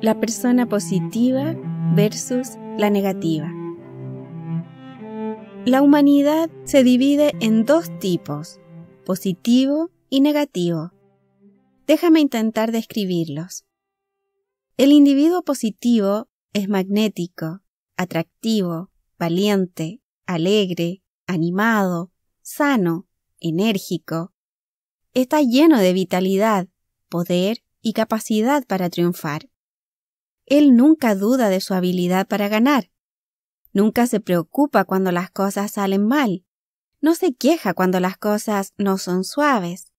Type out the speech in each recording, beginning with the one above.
la persona positiva versus la negativa. La humanidad se divide en dos tipos, positivo y negativo. Déjame intentar describirlos. El individuo positivo es magnético, atractivo, valiente, alegre, animado, sano, enérgico. Está lleno de vitalidad, poder y capacidad para triunfar. Él nunca duda de su habilidad para ganar. Nunca se preocupa cuando las cosas salen mal. No se queja cuando las cosas no son suaves.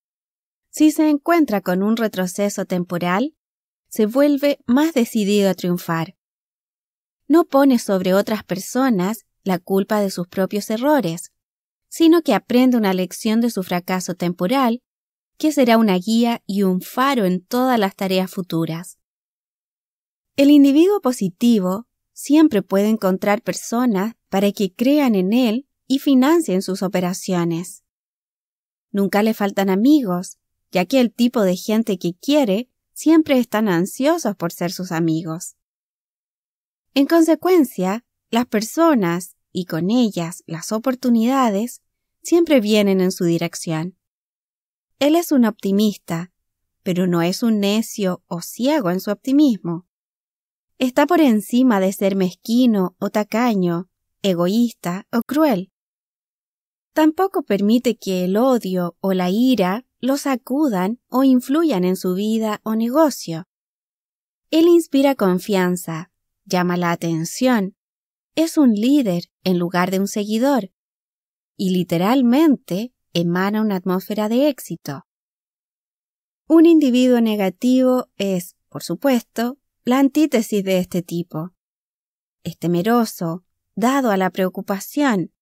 Si se encuentra con un retroceso temporal, se vuelve más decidido a triunfar. No pone sobre otras personas la culpa de sus propios errores, sino que aprende una lección de su fracaso temporal, que será una guía y un faro en todas las tareas futuras. El individuo positivo siempre puede encontrar personas para que crean en él y financien sus operaciones. Nunca le faltan amigos, ya que el tipo de gente que quiere siempre están ansiosos por ser sus amigos. En consecuencia, las personas y con ellas las oportunidades siempre vienen en su dirección. Él es un optimista, pero no es un necio o ciego en su optimismo está por encima de ser mezquino o tacaño, egoísta o cruel. Tampoco permite que el odio o la ira lo sacudan o influyan en su vida o negocio. Él inspira confianza, llama la atención, es un líder en lugar de un seguidor y literalmente emana una atmósfera de éxito. Un individuo negativo es, por supuesto, la antítesis de este tipo. Es temeroso, dado a la preocupación,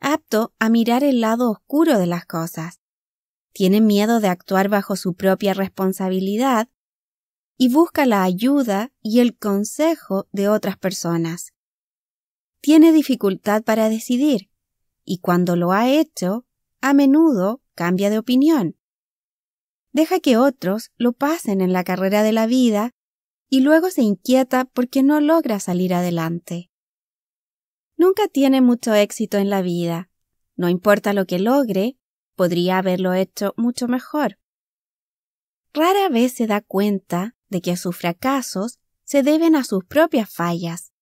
apto a mirar el lado oscuro de las cosas. Tiene miedo de actuar bajo su propia responsabilidad y busca la ayuda y el consejo de otras personas. Tiene dificultad para decidir y cuando lo ha hecho, a menudo cambia de opinión. Deja que otros lo pasen en la carrera de la vida y luego se inquieta porque no logra salir adelante. Nunca tiene mucho éxito en la vida. No importa lo que logre, podría haberlo hecho mucho mejor. Rara vez se da cuenta de que sus fracasos se deben a sus propias fallas.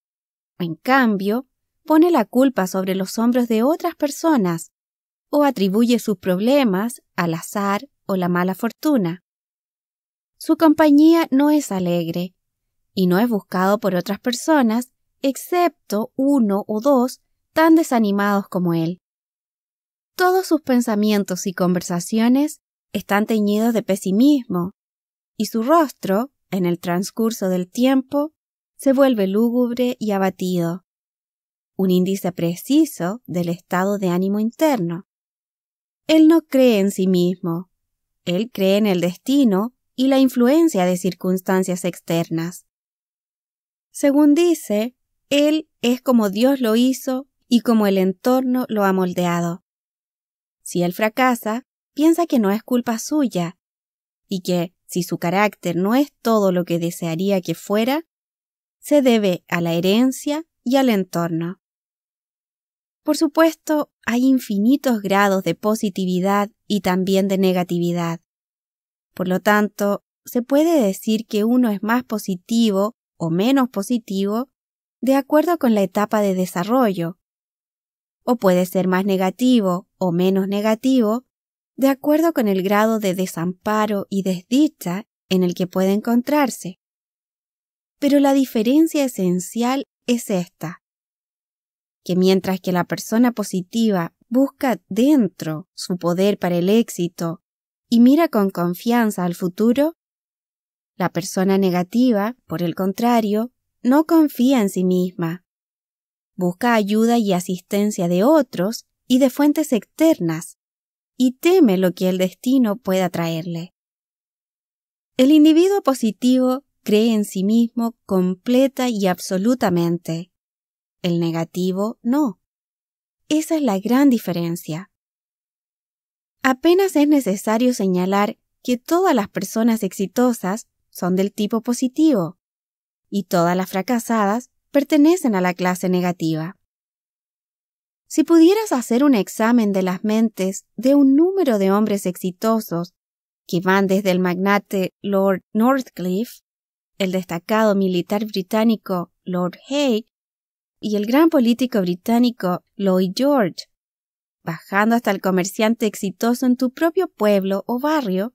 En cambio, pone la culpa sobre los hombros de otras personas o atribuye sus problemas al azar o la mala fortuna. Su compañía no es alegre y no es buscado por otras personas, excepto uno o dos tan desanimados como él. Todos sus pensamientos y conversaciones están teñidos de pesimismo, y su rostro, en el transcurso del tiempo, se vuelve lúgubre y abatido, un índice preciso del estado de ánimo interno. Él no cree en sí mismo, él cree en el destino y la influencia de circunstancias externas. Según dice, Él es como Dios lo hizo y como el entorno lo ha moldeado. Si Él fracasa, piensa que no es culpa suya y que, si su carácter no es todo lo que desearía que fuera, se debe a la herencia y al entorno. Por supuesto, hay infinitos grados de positividad y también de negatividad. Por lo tanto, se puede decir que uno es más positivo o menos positivo de acuerdo con la etapa de desarrollo, o puede ser más negativo o menos negativo de acuerdo con el grado de desamparo y desdicha en el que puede encontrarse. Pero la diferencia esencial es esta, que mientras que la persona positiva busca dentro su poder para el éxito y mira con confianza al futuro, la persona negativa, por el contrario, no confía en sí misma. Busca ayuda y asistencia de otros y de fuentes externas, y teme lo que el destino pueda traerle. El individuo positivo cree en sí mismo completa y absolutamente. El negativo no. Esa es la gran diferencia. Apenas es necesario señalar que todas las personas exitosas son del tipo positivo y todas las fracasadas pertenecen a la clase negativa. Si pudieras hacer un examen de las mentes de un número de hombres exitosos que van desde el magnate Lord Northcliffe, el destacado militar británico Lord Hay, y el gran político británico Lloyd George, bajando hasta el comerciante exitoso en tu propio pueblo o barrio,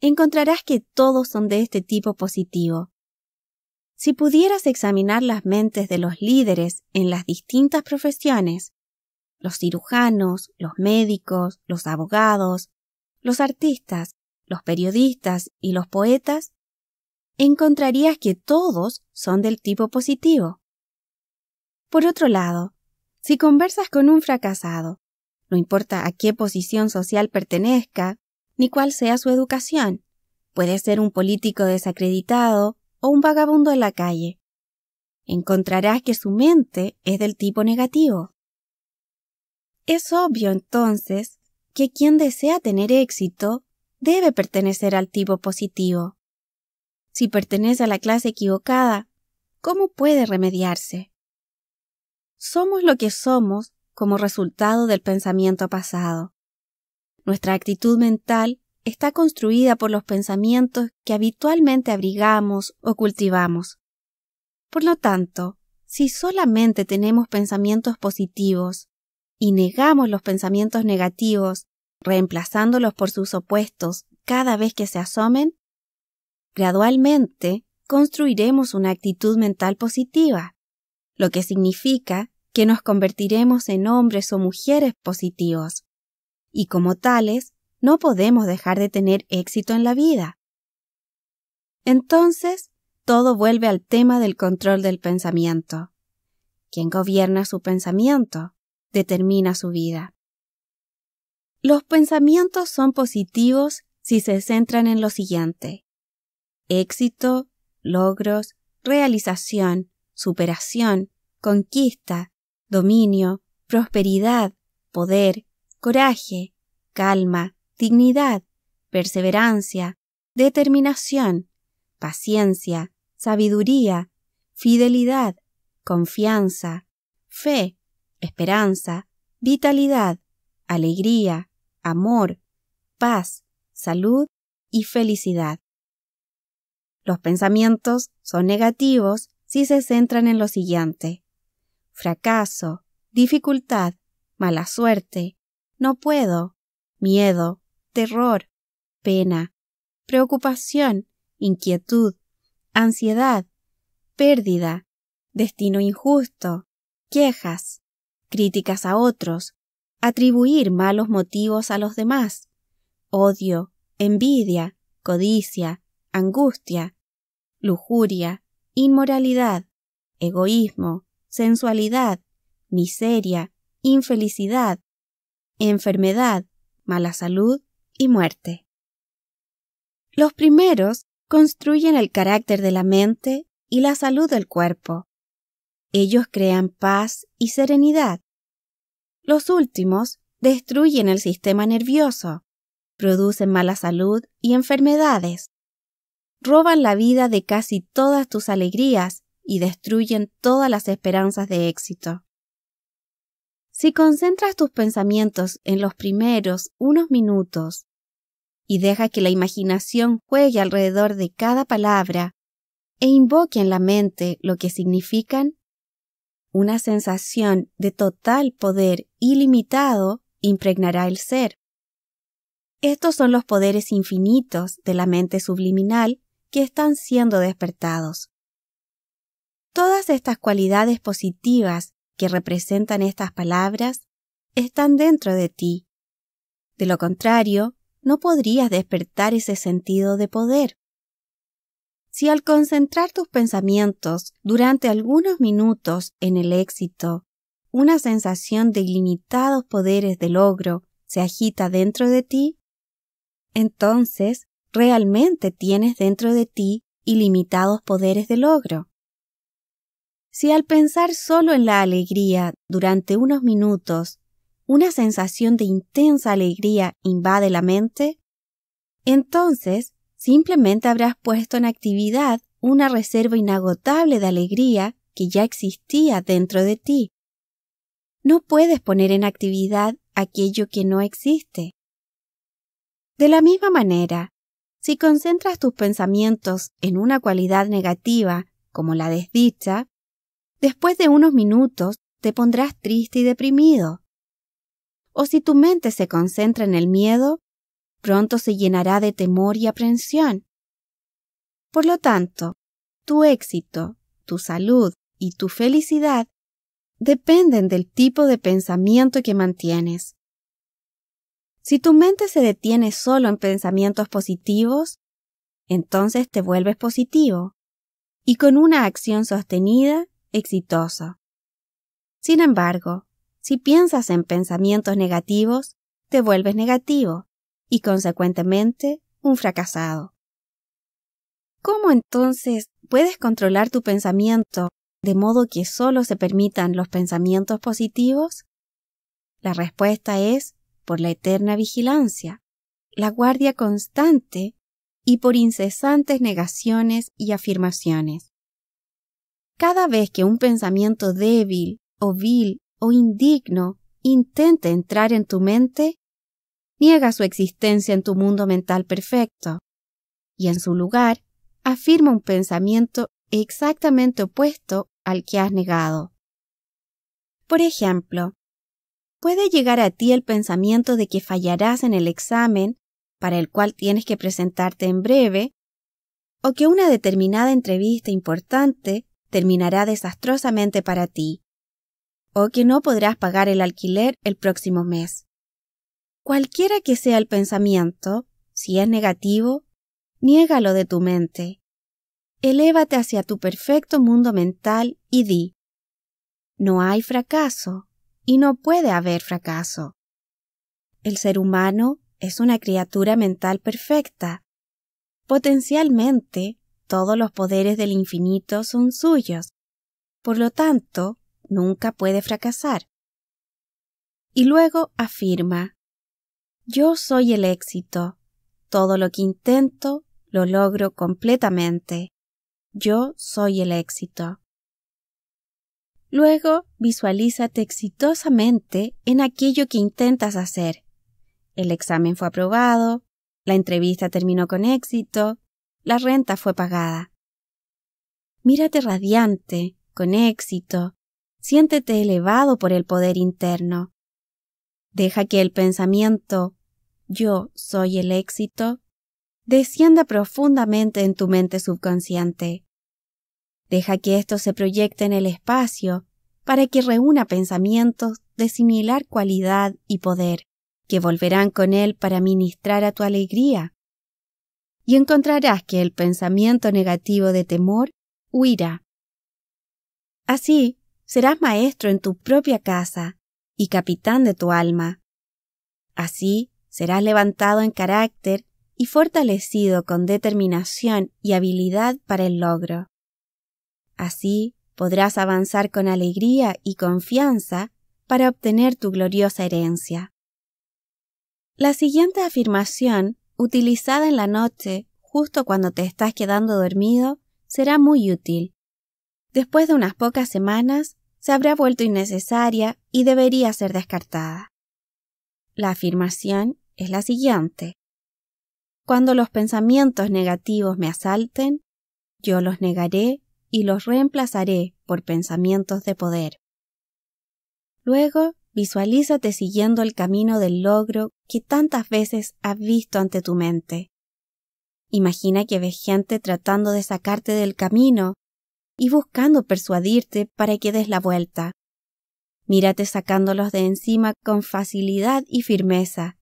encontrarás que todos son de este tipo positivo. Si pudieras examinar las mentes de los líderes en las distintas profesiones, los cirujanos, los médicos, los abogados, los artistas, los periodistas y los poetas, encontrarías que todos son del tipo positivo. Por otro lado, si conversas con un fracasado, no importa a qué posición social pertenezca ni cuál sea su educación. Puede ser un político desacreditado o un vagabundo en la calle. Encontrarás que su mente es del tipo negativo. Es obvio entonces que quien desea tener éxito debe pertenecer al tipo positivo. Si pertenece a la clase equivocada, ¿cómo puede remediarse? Somos lo que somos como resultado del pensamiento pasado. Nuestra actitud mental está construida por los pensamientos que habitualmente abrigamos o cultivamos. Por lo tanto, si solamente tenemos pensamientos positivos y negamos los pensamientos negativos, reemplazándolos por sus opuestos cada vez que se asomen, gradualmente construiremos una actitud mental positiva, lo que significa que nos convertiremos en hombres o mujeres positivos y como tales, no podemos dejar de tener éxito en la vida. Entonces, todo vuelve al tema del control del pensamiento. Quien gobierna su pensamiento determina su vida. Los pensamientos son positivos si se centran en lo siguiente. Éxito, logros, realización, superación, conquista, dominio, prosperidad, poder, coraje, calma, dignidad, perseverancia, determinación, paciencia, sabiduría, fidelidad, confianza, fe, esperanza, vitalidad, alegría, amor, paz, salud y felicidad. Los pensamientos son negativos si se centran en lo siguiente. Fracaso, dificultad, mala suerte, no puedo, miedo, terror, pena, preocupación, inquietud, ansiedad, pérdida, destino injusto, quejas, críticas a otros, atribuir malos motivos a los demás, odio, envidia, codicia, angustia, lujuria, inmoralidad, egoísmo, sensualidad, miseria, infelicidad, enfermedad, mala salud y muerte. Los primeros construyen el carácter de la mente y la salud del cuerpo. Ellos crean paz y serenidad. Los últimos destruyen el sistema nervioso, producen mala salud y enfermedades, roban la vida de casi todas tus alegrías y destruyen todas las esperanzas de éxito. Si concentras tus pensamientos en los primeros unos minutos y deja que la imaginación juegue alrededor de cada palabra e invoque en la mente lo que significan, una sensación de total poder ilimitado impregnará el ser. Estos son los poderes infinitos de la mente subliminal que están siendo despertados. Todas estas cualidades positivas que representan estas palabras están dentro de ti. De lo contrario, no podrías despertar ese sentido de poder. Si al concentrar tus pensamientos durante algunos minutos en el éxito, una sensación de ilimitados poderes de logro se agita dentro de ti, entonces realmente tienes dentro de ti ilimitados poderes de logro. Si al pensar solo en la alegría durante unos minutos, una sensación de intensa alegría invade la mente, entonces simplemente habrás puesto en actividad una reserva inagotable de alegría que ya existía dentro de ti. No puedes poner en actividad aquello que no existe. De la misma manera, si concentras tus pensamientos en una cualidad negativa, como la desdicha, Después de unos minutos te pondrás triste y deprimido. O si tu mente se concentra en el miedo, pronto se llenará de temor y aprensión. Por lo tanto, tu éxito, tu salud y tu felicidad dependen del tipo de pensamiento que mantienes. Si tu mente se detiene solo en pensamientos positivos, entonces te vuelves positivo, y con una acción sostenida exitoso. Sin embargo, si piensas en pensamientos negativos, te vuelves negativo y consecuentemente un fracasado. ¿Cómo entonces puedes controlar tu pensamiento de modo que solo se permitan los pensamientos positivos? La respuesta es por la eterna vigilancia, la guardia constante y por incesantes negaciones y afirmaciones. Cada vez que un pensamiento débil o vil o indigno intente entrar en tu mente, niega su existencia en tu mundo mental perfecto y en su lugar afirma un pensamiento exactamente opuesto al que has negado. Por ejemplo, puede llegar a ti el pensamiento de que fallarás en el examen para el cual tienes que presentarte en breve, o que una determinada entrevista importante terminará desastrosamente para ti, o que no podrás pagar el alquiler el próximo mes. Cualquiera que sea el pensamiento, si es negativo, niégalo de tu mente. Elévate hacia tu perfecto mundo mental y di, no hay fracaso y no puede haber fracaso. El ser humano es una criatura mental perfecta. Potencialmente todos los poderes del infinito son suyos. Por lo tanto, nunca puede fracasar. Y luego afirma, yo soy el éxito. Todo lo que intento lo logro completamente. Yo soy el éxito. Luego visualízate exitosamente en aquello que intentas hacer. El examen fue aprobado, la entrevista terminó con éxito, la renta fue pagada. Mírate radiante, con éxito. Siéntete elevado por el poder interno. Deja que el pensamiento yo soy el éxito descienda profundamente en tu mente subconsciente. Deja que esto se proyecte en el espacio para que reúna pensamientos de similar cualidad y poder, que volverán con él para ministrar a tu alegría, y encontrarás que el pensamiento negativo de temor huirá. Así, serás maestro en tu propia casa y capitán de tu alma. Así, serás levantado en carácter y fortalecido con determinación y habilidad para el logro. Así, podrás avanzar con alegría y confianza para obtener tu gloriosa herencia. La siguiente afirmación utilizada en la noche, justo cuando te estás quedando dormido, será muy útil. Después de unas pocas semanas, se habrá vuelto innecesaria y debería ser descartada. La afirmación es la siguiente. Cuando los pensamientos negativos me asalten, yo los negaré y los reemplazaré por pensamientos de poder. Luego Visualízate siguiendo el camino del logro que tantas veces has visto ante tu mente. Imagina que ves gente tratando de sacarte del camino y buscando persuadirte para que des la vuelta. Mírate sacándolos de encima con facilidad y firmeza,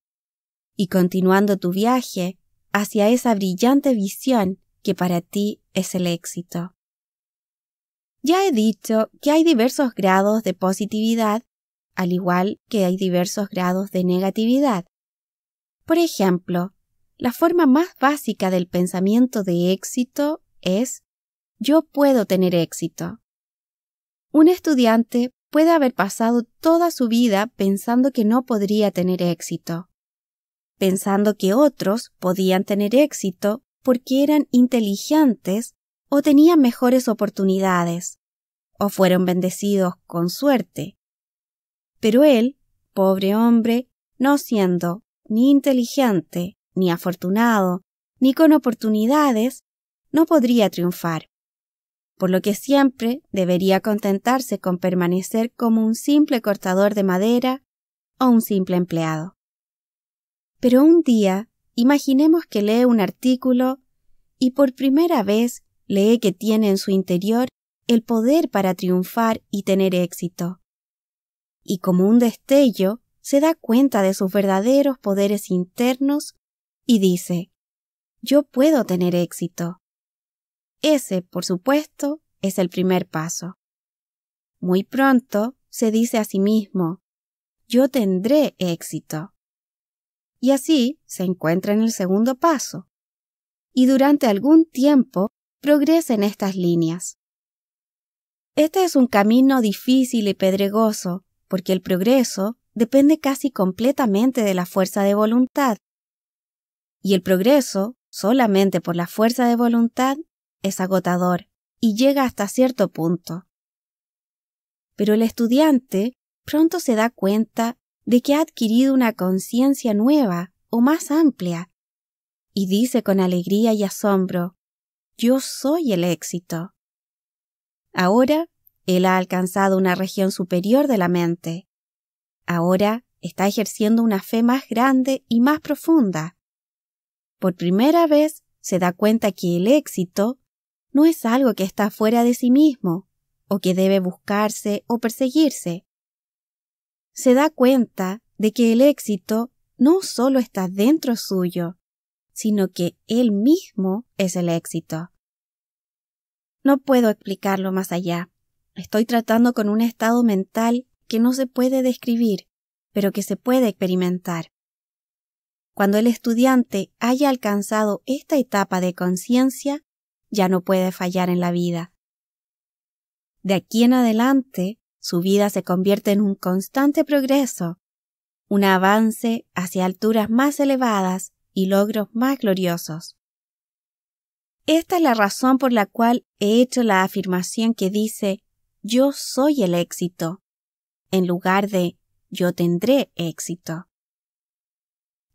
y continuando tu viaje hacia esa brillante visión que para ti es el éxito. Ya he dicho que hay diversos grados de positividad al igual que hay diversos grados de negatividad. Por ejemplo, la forma más básica del pensamiento de éxito es yo puedo tener éxito. Un estudiante puede haber pasado toda su vida pensando que no podría tener éxito, pensando que otros podían tener éxito porque eran inteligentes o tenían mejores oportunidades, o fueron bendecidos con suerte, pero él, pobre hombre, no siendo ni inteligente, ni afortunado, ni con oportunidades, no podría triunfar, por lo que siempre debería contentarse con permanecer como un simple cortador de madera o un simple empleado. Pero un día, imaginemos que lee un artículo y por primera vez lee que tiene en su interior el poder para triunfar y tener éxito y como un destello se da cuenta de sus verdaderos poderes internos y dice, yo puedo tener éxito. Ese, por supuesto, es el primer paso. Muy pronto se dice a sí mismo, yo tendré éxito. Y así se encuentra en el segundo paso. Y durante algún tiempo progresa en estas líneas. Este es un camino difícil y pedregoso, porque el progreso depende casi completamente de la fuerza de voluntad. Y el progreso, solamente por la fuerza de voluntad, es agotador y llega hasta cierto punto. Pero el estudiante pronto se da cuenta de que ha adquirido una conciencia nueva o más amplia, y dice con alegría y asombro, yo soy el éxito. Ahora él ha alcanzado una región superior de la mente. Ahora está ejerciendo una fe más grande y más profunda. Por primera vez se da cuenta que el éxito no es algo que está fuera de sí mismo, o que debe buscarse o perseguirse. Se da cuenta de que el éxito no solo está dentro suyo, sino que él mismo es el éxito. No puedo explicarlo más allá. Estoy tratando con un estado mental que no se puede describir, pero que se puede experimentar. Cuando el estudiante haya alcanzado esta etapa de conciencia, ya no puede fallar en la vida. De aquí en adelante, su vida se convierte en un constante progreso, un avance hacia alturas más elevadas y logros más gloriosos. Esta es la razón por la cual he hecho la afirmación que dice yo soy el éxito, en lugar de yo tendré éxito.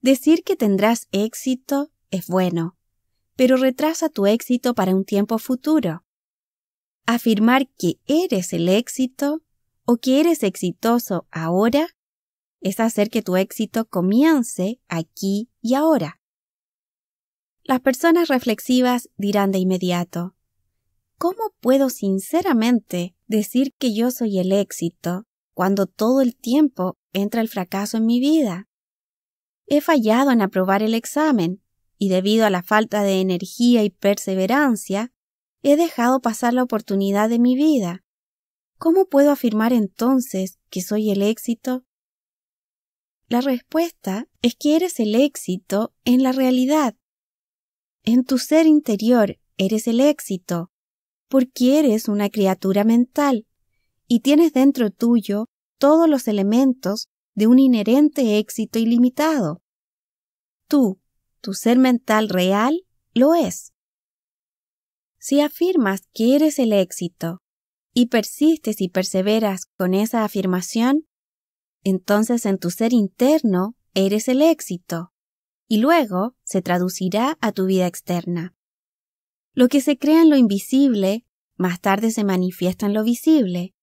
Decir que tendrás éxito es bueno, pero retrasa tu éxito para un tiempo futuro. Afirmar que eres el éxito o que eres exitoso ahora es hacer que tu éxito comience aquí y ahora. Las personas reflexivas dirán de inmediato, ¿cómo puedo sinceramente decir que yo soy el éxito cuando todo el tiempo entra el fracaso en mi vida. He fallado en aprobar el examen y debido a la falta de energía y perseverancia, he dejado pasar la oportunidad de mi vida. ¿Cómo puedo afirmar entonces que soy el éxito? La respuesta es que eres el éxito en la realidad. En tu ser interior eres el éxito, porque eres una criatura mental y tienes dentro tuyo todos los elementos de un inherente éxito ilimitado. Tú, tu ser mental real, lo es. Si afirmas que eres el éxito y persistes y perseveras con esa afirmación, entonces en tu ser interno eres el éxito y luego se traducirá a tu vida externa. Lo que se crea en lo invisible, más tarde se manifiesta en lo visible.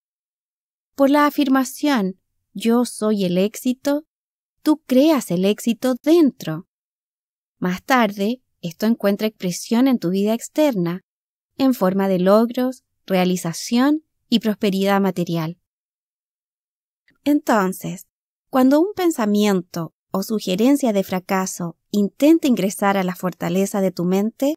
Por la afirmación yo soy el éxito, tú creas el éxito dentro. Más tarde, esto encuentra expresión en tu vida externa, en forma de logros, realización y prosperidad material. Entonces, cuando un pensamiento o sugerencia de fracaso intenta ingresar a la fortaleza de tu mente,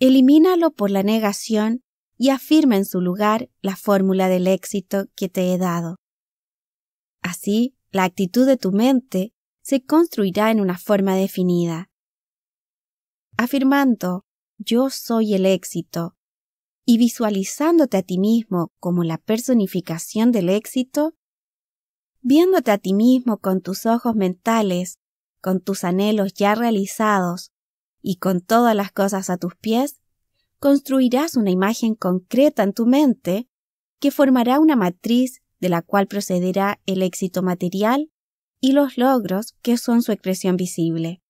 Elimínalo por la negación y afirma en su lugar la fórmula del éxito que te he dado. Así, la actitud de tu mente se construirá en una forma definida. Afirmando, yo soy el éxito, y visualizándote a ti mismo como la personificación del éxito, viéndote a ti mismo con tus ojos mentales, con tus anhelos ya realizados, y con todas las cosas a tus pies, construirás una imagen concreta en tu mente que formará una matriz de la cual procederá el éxito material y los logros que son su expresión visible.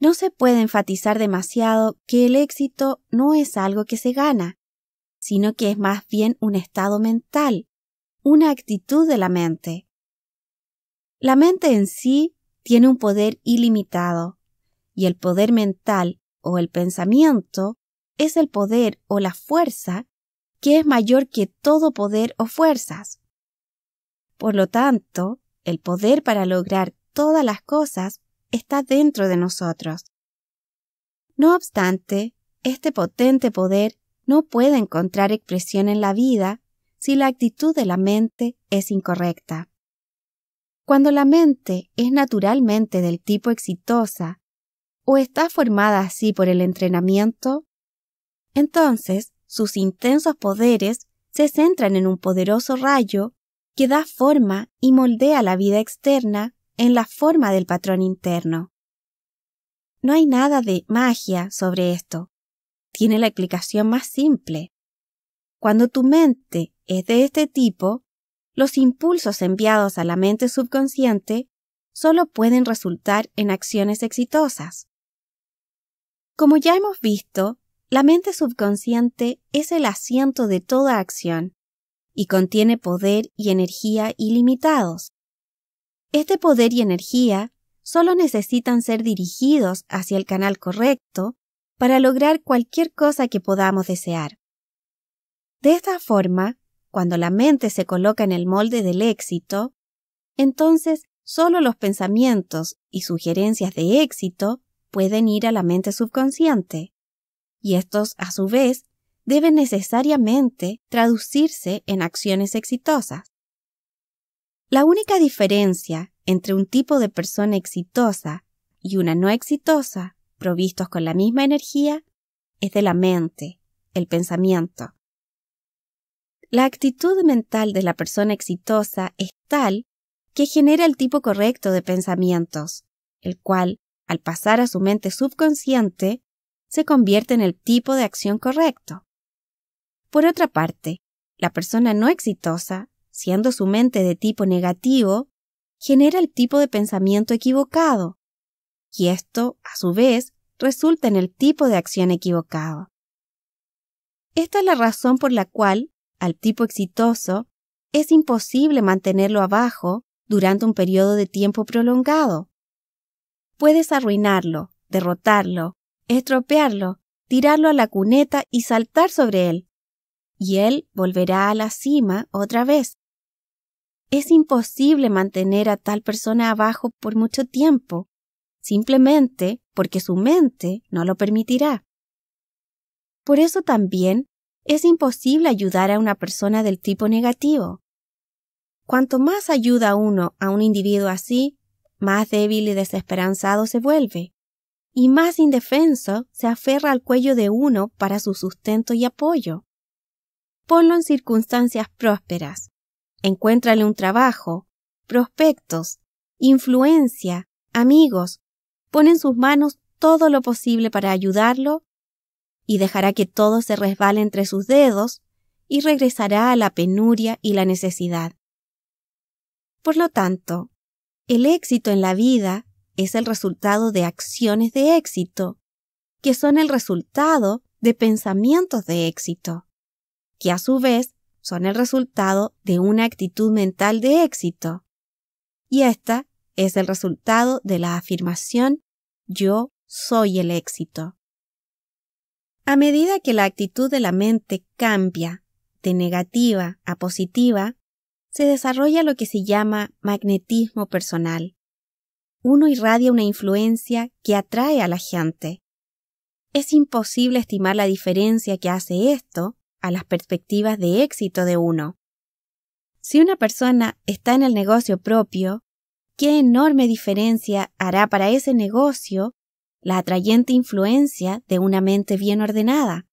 No se puede enfatizar demasiado que el éxito no es algo que se gana, sino que es más bien un estado mental, una actitud de la mente. La mente en sí tiene un poder ilimitado, y el poder mental o el pensamiento es el poder o la fuerza que es mayor que todo poder o fuerzas. Por lo tanto, el poder para lograr todas las cosas está dentro de nosotros. No obstante, este potente poder no puede encontrar expresión en la vida si la actitud de la mente es incorrecta. Cuando la mente es naturalmente del tipo exitosa o está formada así por el entrenamiento, entonces sus intensos poderes se centran en un poderoso rayo que da forma y moldea la vida externa en la forma del patrón interno. No hay nada de magia sobre esto. Tiene la explicación más simple. Cuando tu mente es de este tipo, los impulsos enviados a la mente subconsciente solo pueden resultar en acciones exitosas. Como ya hemos visto, la mente subconsciente es el asiento de toda acción y contiene poder y energía ilimitados. Este poder y energía solo necesitan ser dirigidos hacia el canal correcto para lograr cualquier cosa que podamos desear. De esta forma, cuando la mente se coloca en el molde del éxito, entonces solo los pensamientos y sugerencias de éxito pueden ir a la mente subconsciente y estos, a su vez, deben necesariamente traducirse en acciones exitosas. La única diferencia entre un tipo de persona exitosa y una no exitosa, provistos con la misma energía, es de la mente, el pensamiento. La actitud mental de la persona exitosa es tal que genera el tipo correcto de pensamientos, el cual al pasar a su mente subconsciente, se convierte en el tipo de acción correcto. Por otra parte, la persona no exitosa, siendo su mente de tipo negativo, genera el tipo de pensamiento equivocado, y esto, a su vez, resulta en el tipo de acción equivocado. Esta es la razón por la cual, al tipo exitoso, es imposible mantenerlo abajo durante un periodo de tiempo prolongado, puedes arruinarlo, derrotarlo, estropearlo, tirarlo a la cuneta y saltar sobre él. Y él volverá a la cima otra vez. Es imposible mantener a tal persona abajo por mucho tiempo, simplemente porque su mente no lo permitirá. Por eso también es imposible ayudar a una persona del tipo negativo. Cuanto más ayuda uno a un individuo así, más débil y desesperanzado se vuelve, y más indefenso se aferra al cuello de uno para su sustento y apoyo. Ponlo en circunstancias prósperas. Encuéntrale un trabajo, prospectos, influencia, amigos. Pon en sus manos todo lo posible para ayudarlo y dejará que todo se resbale entre sus dedos y regresará a la penuria y la necesidad. Por lo tanto, el éxito en la vida es el resultado de acciones de éxito, que son el resultado de pensamientos de éxito, que a su vez son el resultado de una actitud mental de éxito. Y esta es el resultado de la afirmación yo soy el éxito. A medida que la actitud de la mente cambia de negativa a positiva, se desarrolla lo que se llama magnetismo personal. Uno irradia una influencia que atrae a la gente. Es imposible estimar la diferencia que hace esto a las perspectivas de éxito de uno. Si una persona está en el negocio propio, qué enorme diferencia hará para ese negocio la atrayente influencia de una mente bien ordenada.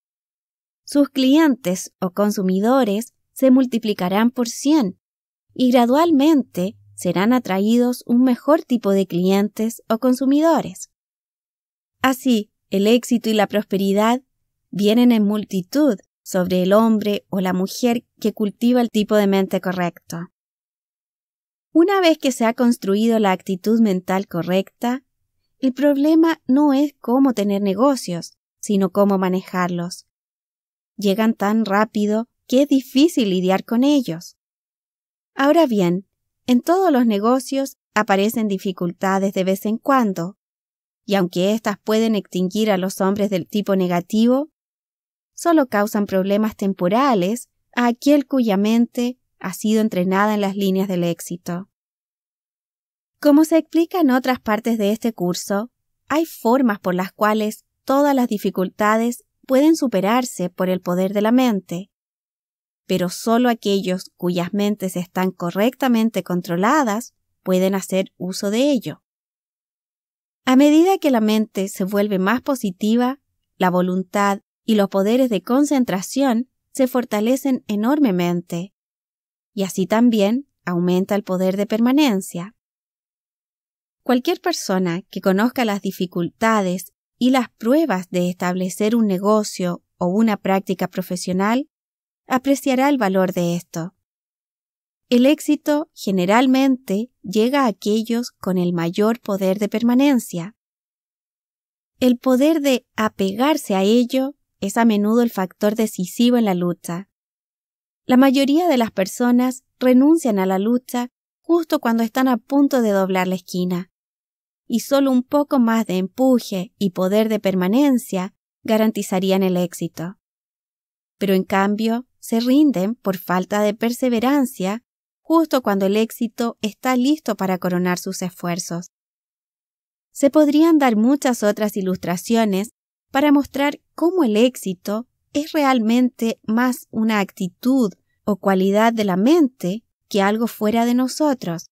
Sus clientes o consumidores se multiplicarán por 100 y gradualmente serán atraídos un mejor tipo de clientes o consumidores. Así, el éxito y la prosperidad vienen en multitud sobre el hombre o la mujer que cultiva el tipo de mente correcto. Una vez que se ha construido la actitud mental correcta, el problema no es cómo tener negocios, sino cómo manejarlos. Llegan tan rápido que es difícil lidiar con ellos. Ahora bien, en todos los negocios aparecen dificultades de vez en cuando, y aunque éstas pueden extinguir a los hombres del tipo negativo, solo causan problemas temporales a aquel cuya mente ha sido entrenada en las líneas del éxito. Como se explica en otras partes de este curso, hay formas por las cuales todas las dificultades pueden superarse por el poder de la mente, pero solo aquellos cuyas mentes están correctamente controladas pueden hacer uso de ello. A medida que la mente se vuelve más positiva, la voluntad y los poderes de concentración se fortalecen enormemente, y así también aumenta el poder de permanencia. Cualquier persona que conozca las dificultades y las pruebas de establecer un negocio o una práctica profesional apreciará el valor de esto. El éxito generalmente llega a aquellos con el mayor poder de permanencia. El poder de apegarse a ello es a menudo el factor decisivo en la lucha. La mayoría de las personas renuncian a la lucha justo cuando están a punto de doblar la esquina. Y solo un poco más de empuje y poder de permanencia garantizarían el éxito. Pero en cambio, se rinden por falta de perseverancia justo cuando el éxito está listo para coronar sus esfuerzos. Se podrían dar muchas otras ilustraciones para mostrar cómo el éxito es realmente más una actitud o cualidad de la mente que algo fuera de nosotros,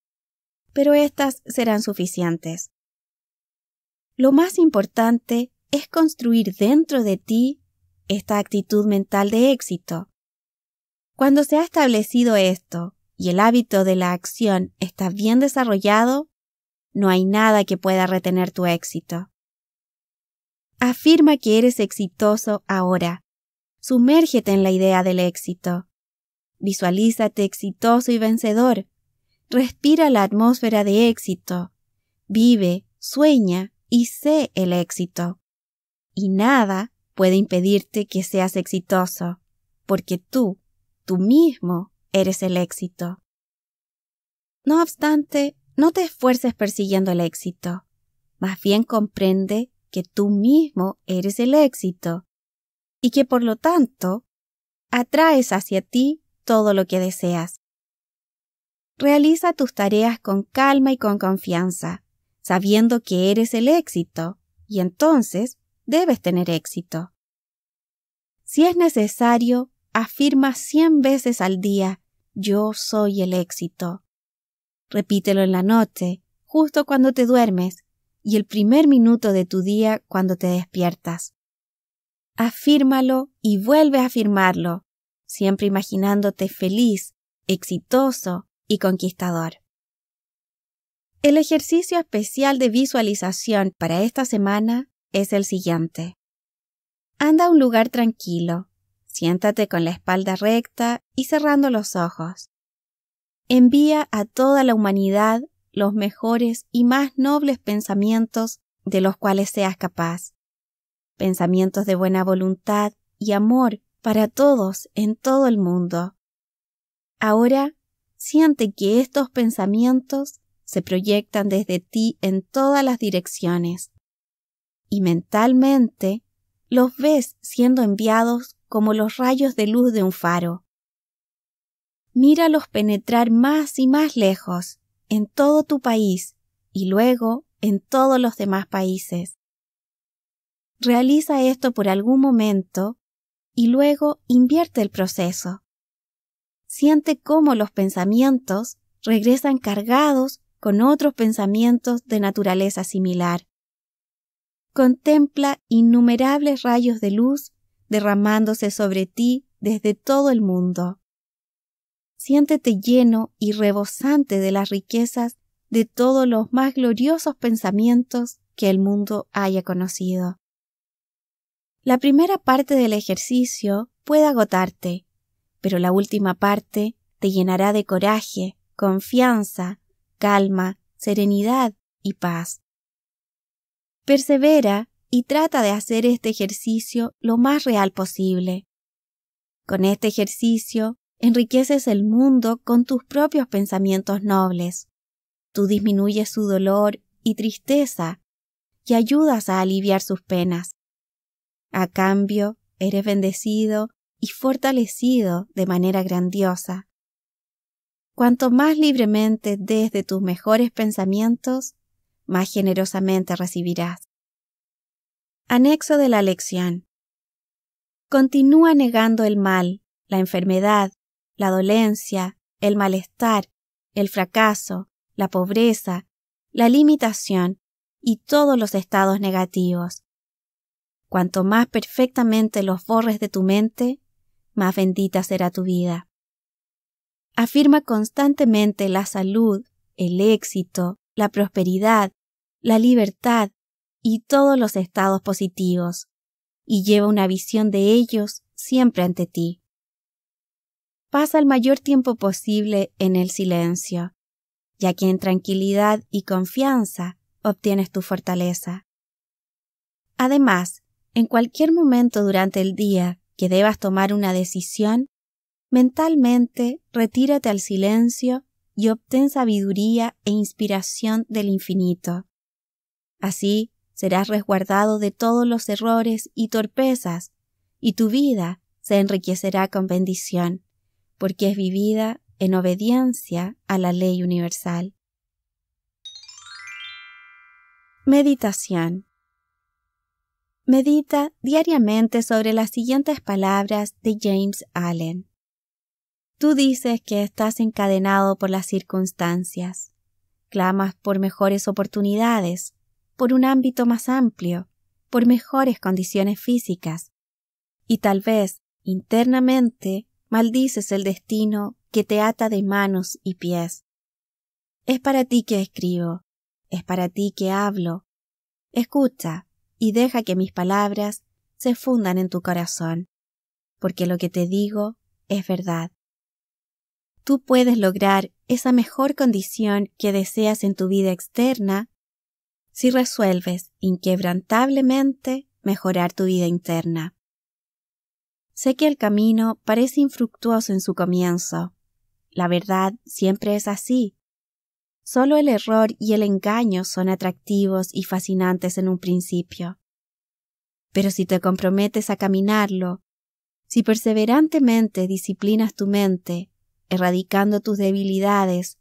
pero estas serán suficientes. Lo más importante es construir dentro de ti esta actitud mental de éxito, cuando se ha establecido esto y el hábito de la acción está bien desarrollado, no hay nada que pueda retener tu éxito. Afirma que eres exitoso ahora. Sumérgete en la idea del éxito. Visualízate exitoso y vencedor. Respira la atmósfera de éxito. Vive, sueña y sé el éxito. Y nada puede impedirte que seas exitoso, porque tú Tú mismo eres el éxito. No obstante, no te esfuerces persiguiendo el éxito. Más bien comprende que tú mismo eres el éxito y que por lo tanto atraes hacia ti todo lo que deseas. Realiza tus tareas con calma y con confianza, sabiendo que eres el éxito y entonces debes tener éxito. Si es necesario, afirma cien veces al día, yo soy el éxito. Repítelo en la noche, justo cuando te duermes, y el primer minuto de tu día cuando te despiertas. Afírmalo y vuelve a afirmarlo, siempre imaginándote feliz, exitoso y conquistador. El ejercicio especial de visualización para esta semana es el siguiente. Anda a un lugar tranquilo, Siéntate con la espalda recta y cerrando los ojos. Envía a toda la humanidad los mejores y más nobles pensamientos de los cuales seas capaz. Pensamientos de buena voluntad y amor para todos en todo el mundo. Ahora siente que estos pensamientos se proyectan desde ti en todas las direcciones y mentalmente los ves siendo enviados como los rayos de luz de un faro. Míralos penetrar más y más lejos, en todo tu país y luego en todos los demás países. Realiza esto por algún momento y luego invierte el proceso. Siente cómo los pensamientos regresan cargados con otros pensamientos de naturaleza similar. Contempla innumerables rayos de luz derramándose sobre ti desde todo el mundo. Siéntete lleno y rebosante de las riquezas de todos los más gloriosos pensamientos que el mundo haya conocido. La primera parte del ejercicio puede agotarte, pero la última parte te llenará de coraje, confianza, calma, serenidad y paz. Persevera y trata de hacer este ejercicio lo más real posible. Con este ejercicio enriqueces el mundo con tus propios pensamientos nobles. Tú disminuyes su dolor y tristeza y ayudas a aliviar sus penas. A cambio, eres bendecido y fortalecido de manera grandiosa. Cuanto más libremente des de tus mejores pensamientos, más generosamente recibirás. Anexo de la lección. Continúa negando el mal, la enfermedad, la dolencia, el malestar, el fracaso, la pobreza, la limitación y todos los estados negativos. Cuanto más perfectamente los borres de tu mente, más bendita será tu vida. Afirma constantemente la salud, el éxito, la prosperidad, la libertad, y todos los estados positivos, y lleva una visión de ellos siempre ante ti. Pasa el mayor tiempo posible en el silencio, ya que en tranquilidad y confianza obtienes tu fortaleza. Además, en cualquier momento durante el día que debas tomar una decisión, mentalmente retírate al silencio y obtén sabiduría e inspiración del infinito. Así serás resguardado de todos los errores y torpezas, y tu vida se enriquecerá con bendición, porque es vivida en obediencia a la ley universal. Meditación. Medita diariamente sobre las siguientes palabras de James Allen. Tú dices que estás encadenado por las circunstancias. Clamas por mejores oportunidades por un ámbito más amplio, por mejores condiciones físicas. Y tal vez, internamente, maldices el destino que te ata de manos y pies. Es para ti que escribo, es para ti que hablo. Escucha y deja que mis palabras se fundan en tu corazón, porque lo que te digo es verdad. Tú puedes lograr esa mejor condición que deseas en tu vida externa si resuelves inquebrantablemente mejorar tu vida interna. Sé que el camino parece infructuoso en su comienzo. La verdad siempre es así. Solo el error y el engaño son atractivos y fascinantes en un principio. Pero si te comprometes a caminarlo, si perseverantemente disciplinas tu mente, erradicando tus debilidades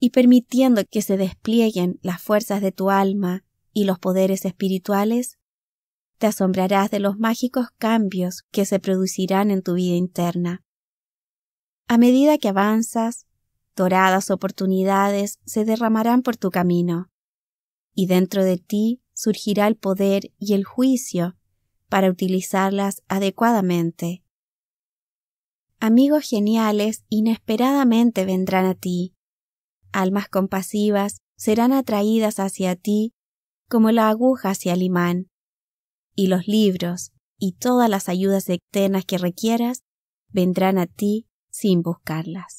y permitiendo que se desplieguen las fuerzas de tu alma y los poderes espirituales, te asombrarás de los mágicos cambios que se producirán en tu vida interna. A medida que avanzas, doradas oportunidades se derramarán por tu camino, y dentro de ti surgirá el poder y el juicio para utilizarlas adecuadamente. Amigos geniales inesperadamente vendrán a ti Almas compasivas serán atraídas hacia ti como la aguja hacia el imán, y los libros y todas las ayudas externas que requieras vendrán a ti sin buscarlas.